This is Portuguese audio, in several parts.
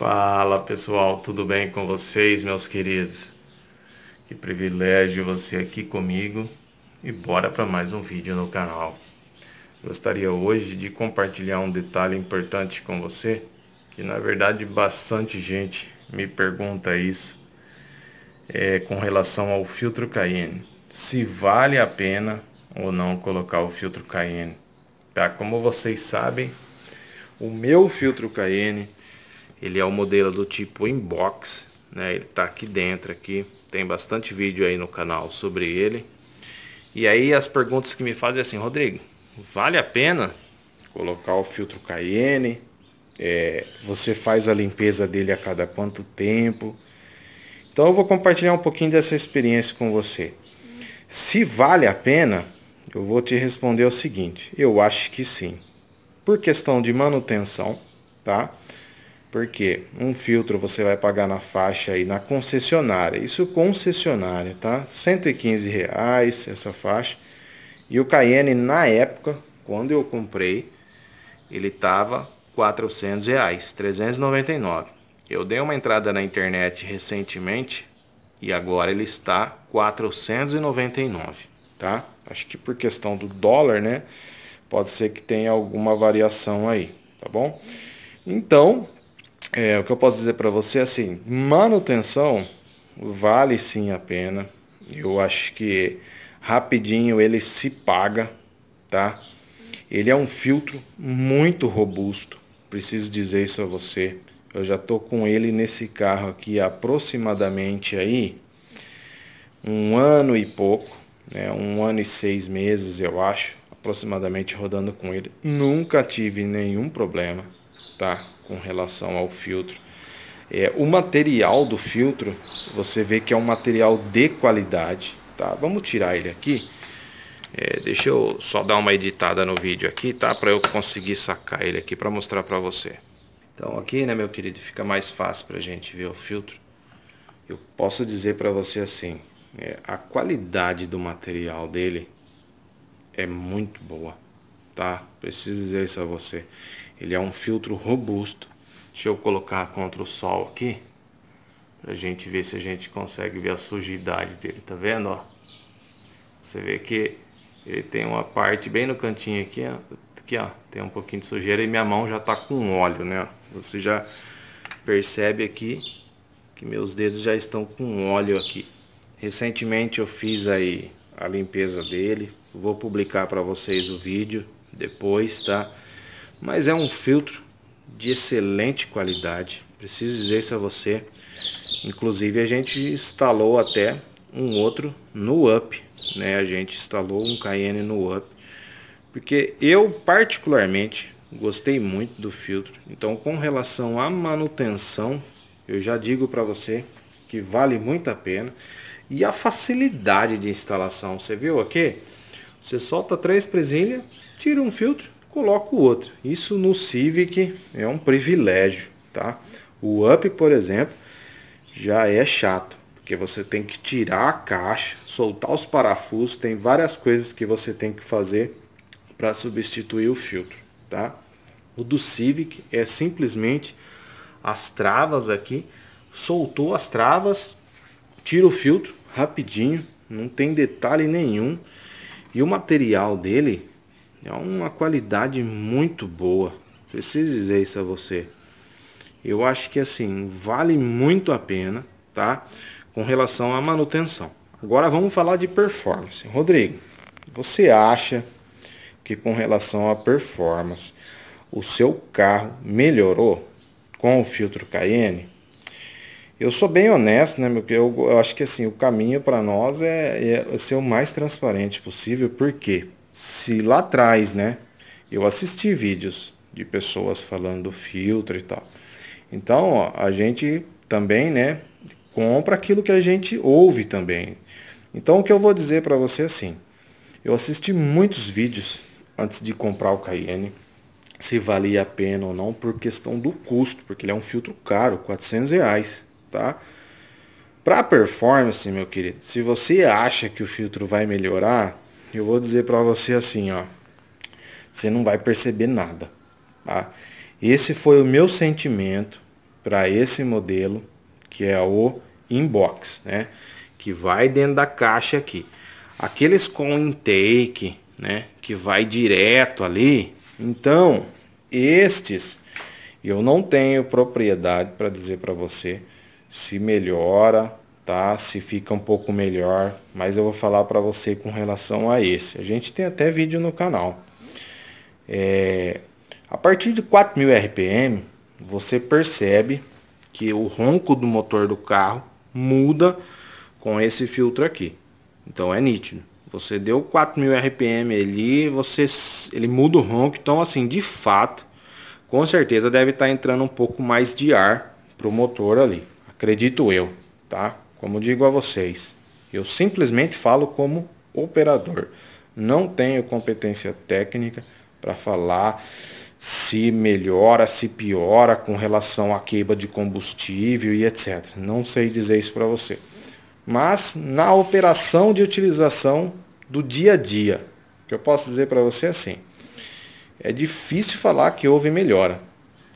Fala pessoal, tudo bem com vocês, meus queridos? Que privilégio você aqui comigo e bora para mais um vídeo no canal. Gostaria hoje de compartilhar um detalhe importante com você, que na verdade bastante gente me pergunta isso, é, com relação ao filtro KN. Se vale a pena ou não colocar o filtro KN. Tá? Como vocês sabem, o meu filtro KN ele é o modelo do tipo inbox, né? Ele tá aqui dentro aqui. Tem bastante vídeo aí no canal sobre ele. E aí as perguntas que me fazem é assim, Rodrigo, vale a pena colocar o filtro Cayenne? É, você faz a limpeza dele a cada quanto tempo? Então eu vou compartilhar um pouquinho dessa experiência com você. Se vale a pena, eu vou te responder o seguinte, eu acho que sim. Por questão de manutenção, tá? Porque um filtro você vai pagar na faixa aí na concessionária. Isso concessionária, tá? 115 reais essa faixa. E o Cayenne na época, quando eu comprei, ele tava 400 reais, 399. Eu dei uma entrada na internet recentemente e agora ele está 499, tá? Acho que por questão do dólar, né? Pode ser que tenha alguma variação aí, tá bom? Então, é, o que eu posso dizer para você é assim, manutenção vale sim a pena. Eu acho que rapidinho ele se paga, tá? Ele é um filtro muito robusto, preciso dizer isso a você. Eu já tô com ele nesse carro aqui aproximadamente aí um ano e pouco, né? Um ano e seis meses eu acho, aproximadamente rodando com ele. Nunca tive nenhum problema tá? Com relação ao filtro. É, o material do filtro, você vê que é um material de qualidade, tá? Vamos tirar ele aqui. É, deixa eu só dar uma editada no vídeo aqui, tá? Para eu conseguir sacar ele aqui para mostrar para você. Então aqui, né, meu querido, fica mais fácil para a gente ver o filtro. Eu posso dizer para você assim, é, a qualidade do material dele é muito boa, tá? Preciso dizer isso a você. Ele é um filtro robusto. Deixa eu colocar contra o sol aqui. Pra gente ver se a gente consegue ver a sujidade dele. Tá vendo, ó? Você vê que ele tem uma parte bem no cantinho aqui, ó. Aqui, ó. Tem um pouquinho de sujeira e minha mão já tá com óleo, né? Você já percebe aqui que meus dedos já estão com óleo aqui. Recentemente eu fiz aí a limpeza dele. Vou publicar para vocês o vídeo depois, Tá? mas é um filtro de excelente qualidade. Preciso dizer isso a você. Inclusive a gente instalou até um outro no Up, né? A gente instalou um Cayenne no Up, porque eu particularmente gostei muito do filtro. Então, com relação à manutenção, eu já digo para você que vale muito a pena. E a facilidade de instalação, você viu aqui? Você solta três presilhas, tira um filtro, coloco outra. Isso no Civic é um privilégio, tá? O Up, por exemplo, já é chato, porque você tem que tirar a caixa, soltar os parafusos, tem várias coisas que você tem que fazer para substituir o filtro, tá? O do Civic é simplesmente as travas aqui, soltou as travas, tira o filtro rapidinho, não tem detalhe nenhum. E o material dele é uma qualidade muito boa. Preciso dizer isso a você. Eu acho que assim, vale muito a pena, tá? Com relação à manutenção. Agora vamos falar de performance. Rodrigo, você acha que com relação à performance, o seu carro melhorou com o filtro KN? Eu sou bem honesto, né, meu? Eu, eu acho que assim, o caminho para nós é, é ser o mais transparente possível, por quê? se lá atrás, né, eu assisti vídeos de pessoas falando do filtro e tal. Então, ó, a gente também, né, compra aquilo que a gente ouve também. Então, o que eu vou dizer para você é assim, eu assisti muitos vídeos antes de comprar o Cayenne, se valia a pena ou não por questão do custo, porque ele é um filtro caro, 400 reais, tá? Para performance, meu querido, se você acha que o filtro vai melhorar, eu vou dizer para você assim, ó. Você não vai perceber nada, tá? Esse foi o meu sentimento para esse modelo, que é o inbox, né? Que vai dentro da caixa aqui. Aqueles com intake, né? Que vai direto ali. Então, estes eu não tenho propriedade para dizer para você se melhora tá? Se fica um pouco melhor, mas eu vou falar para você com relação a esse. A gente tem até vídeo no canal. É, a partir de 4.000 RPM, você percebe que o ronco do motor do carro muda com esse filtro aqui. Então é nítido. Você deu 4.000 RPM ali, você, ele muda o ronco. Então assim, de fato, com certeza deve estar tá entrando um pouco mais de ar para o motor ali. Acredito eu, tá? Como digo a vocês, eu simplesmente falo como operador. Não tenho competência técnica para falar se melhora, se piora com relação à queima de combustível e etc. Não sei dizer isso para você. Mas na operação de utilização do dia a dia, o que eu posso dizer para você é assim: é difícil falar que houve melhora,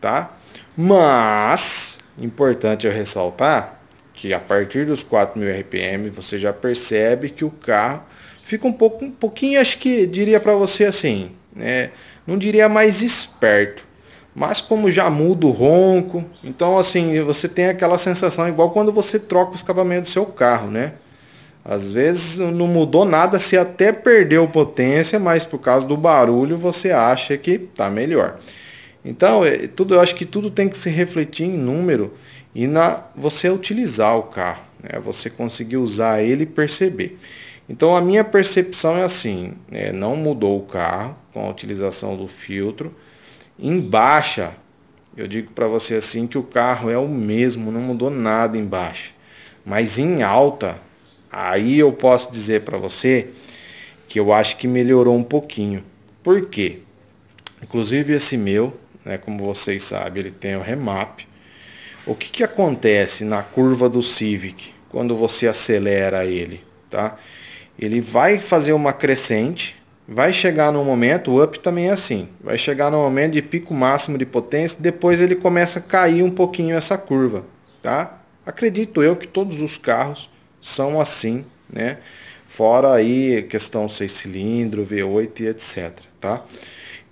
tá? Mas importante eu ressaltar que a partir dos 4.000 RPM você já percebe que o carro fica um pouco, um pouquinho, acho que diria para você assim, né? Não diria mais esperto, mas como já muda o ronco, então assim você tem aquela sensação igual quando você troca o escapamento do seu carro, né? Às vezes não mudou nada, se até perdeu potência, mas por causa do barulho você acha que tá melhor. Então, é, tudo, eu acho que tudo tem que se refletir em número e na você utilizar o carro, né? você conseguir usar ele e perceber. Então a minha percepção é assim, né? não mudou o carro com a utilização do filtro. Em baixa, eu digo para você assim que o carro é o mesmo, não mudou nada em baixa. Mas em alta, aí eu posso dizer para você que eu acho que melhorou um pouquinho. Por quê? Inclusive esse meu, né, como vocês sabem, ele tem o remap. O que, que acontece na curva do Civic quando você acelera ele? Tá? Ele vai fazer uma crescente, vai chegar no momento, o up também é assim, vai chegar no momento de pico máximo de potência, depois ele começa a cair um pouquinho essa curva. Tá? Acredito eu que todos os carros são assim, né? Fora aí questão 6 cilindro, V8 e etc, tá?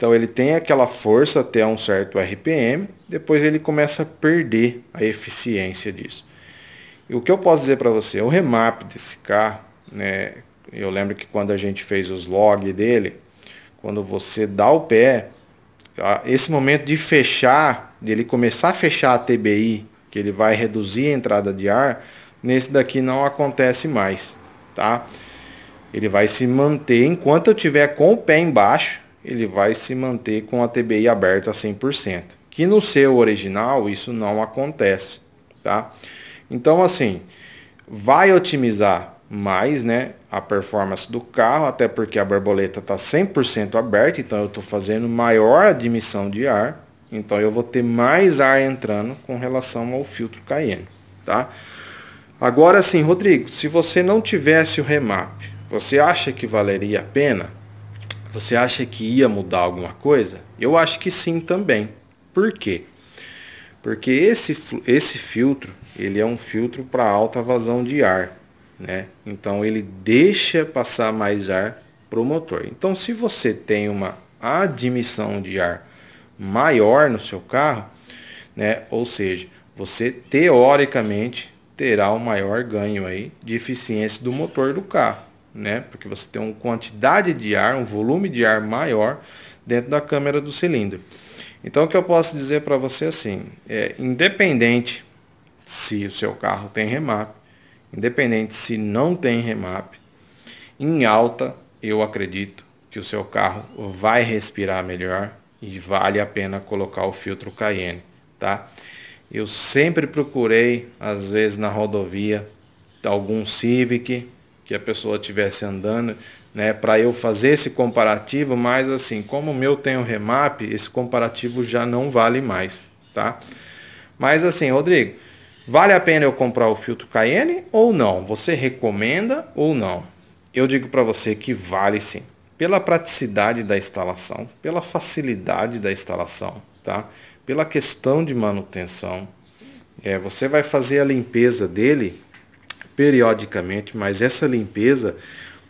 Então ele tem aquela força até um certo RPM, depois ele começa a perder a eficiência disso. E o que eu posso dizer para você, é o remap desse carro, né, eu lembro que quando a gente fez os log dele, quando você dá o pé, esse momento de fechar, de ele começar a fechar a TBI, que ele vai reduzir a entrada de ar, nesse daqui não acontece mais, tá? Ele vai se manter enquanto eu tiver com o pé embaixo, ele vai se manter com a TBI aberta a 100%. Que no seu original isso não acontece, tá? Então assim, vai otimizar mais, né, a performance do carro, até porque a borboleta está 100% aberta, então eu estou fazendo maior admissão de ar, então eu vou ter mais ar entrando com relação ao filtro Cayenne, tá? Agora sim, Rodrigo, se você não tivesse o remap, você acha que valeria a pena? Você acha que ia mudar alguma coisa? Eu acho que sim também. Por quê? Porque esse, esse filtro, ele é um filtro para alta vazão de ar, né? Então ele deixa passar mais ar para o motor. Então se você tem uma admissão de ar maior no seu carro, né? Ou seja, você teoricamente terá um maior ganho aí de eficiência do motor do carro né? Porque você tem uma quantidade de ar, um volume de ar maior dentro da câmera do cilindro. Então o que eu posso dizer para você é assim, é independente se o seu carro tem remap, independente se não tem remap, em alta eu acredito que o seu carro vai respirar melhor e vale a pena colocar o filtro Cayenne, tá? Eu sempre procurei, às vezes na rodovia, algum Civic, que a pessoa estivesse andando, né, para eu fazer esse comparativo, mas assim, como o meu tem o remap, esse comparativo já não vale mais, tá? Mas assim, Rodrigo, vale a pena eu comprar o filtro Cayenne ou não? Você recomenda ou não? Eu digo para você que vale sim, pela praticidade da instalação, pela facilidade da instalação, tá? Pela questão de manutenção. É, você vai fazer a limpeza dele periodicamente, mas essa limpeza,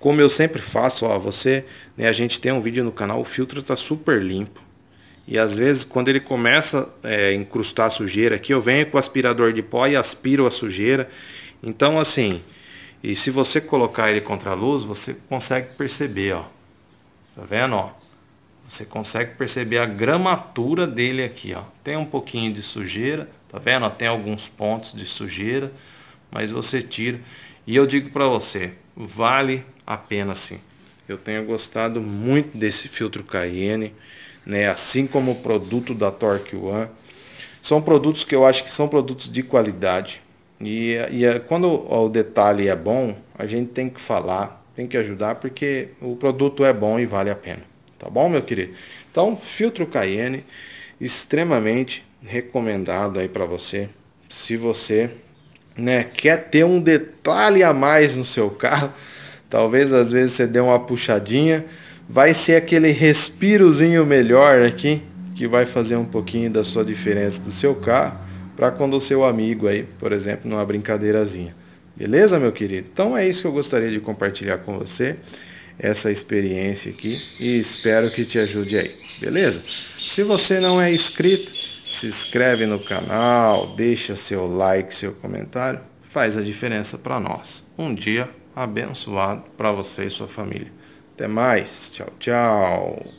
como eu sempre faço, ó, você, né, a gente tem um vídeo no canal, o filtro está super limpo. E às vezes quando ele começa é, a é, a sujeira aqui, eu venho com o aspirador de pó e aspiro a sujeira. Então assim, e se você colocar ele contra a luz, você consegue perceber, ó. Tá vendo, ó? Você consegue perceber a gramatura dele aqui, ó. Tem um pouquinho de sujeira, tá vendo? tem alguns pontos de sujeira mas você tira. E eu digo para você, vale a pena sim. Eu tenho gostado muito desse filtro Cayenne, né? assim como o produto da Torque One. São produtos que eu acho que são produtos de qualidade. E, e eh, quando o detalhe é bom, a gente tem que falar, tem que ajudar, porque o produto é bom e vale a pena. Tá bom, meu querido? Então, filtro Cayenne, extremamente recomendado aí para você. Se você né, quer ter um detalhe a mais no seu carro, talvez às vezes você dê uma puxadinha, vai ser aquele respirozinho melhor aqui que vai fazer um pouquinho da sua diferença do seu carro para quando o seu amigo aí, por exemplo, numa brincadeirazinha. Beleza, meu querido? Então é isso que eu gostaria de compartilhar com você essa experiência aqui e espero que te ajude aí. Beleza? Se você não é inscrito, se inscreve no canal, deixa seu like, seu comentário, faz a diferença para nós. Um dia abençoado para você e sua família. Até mais, tchau, tchau.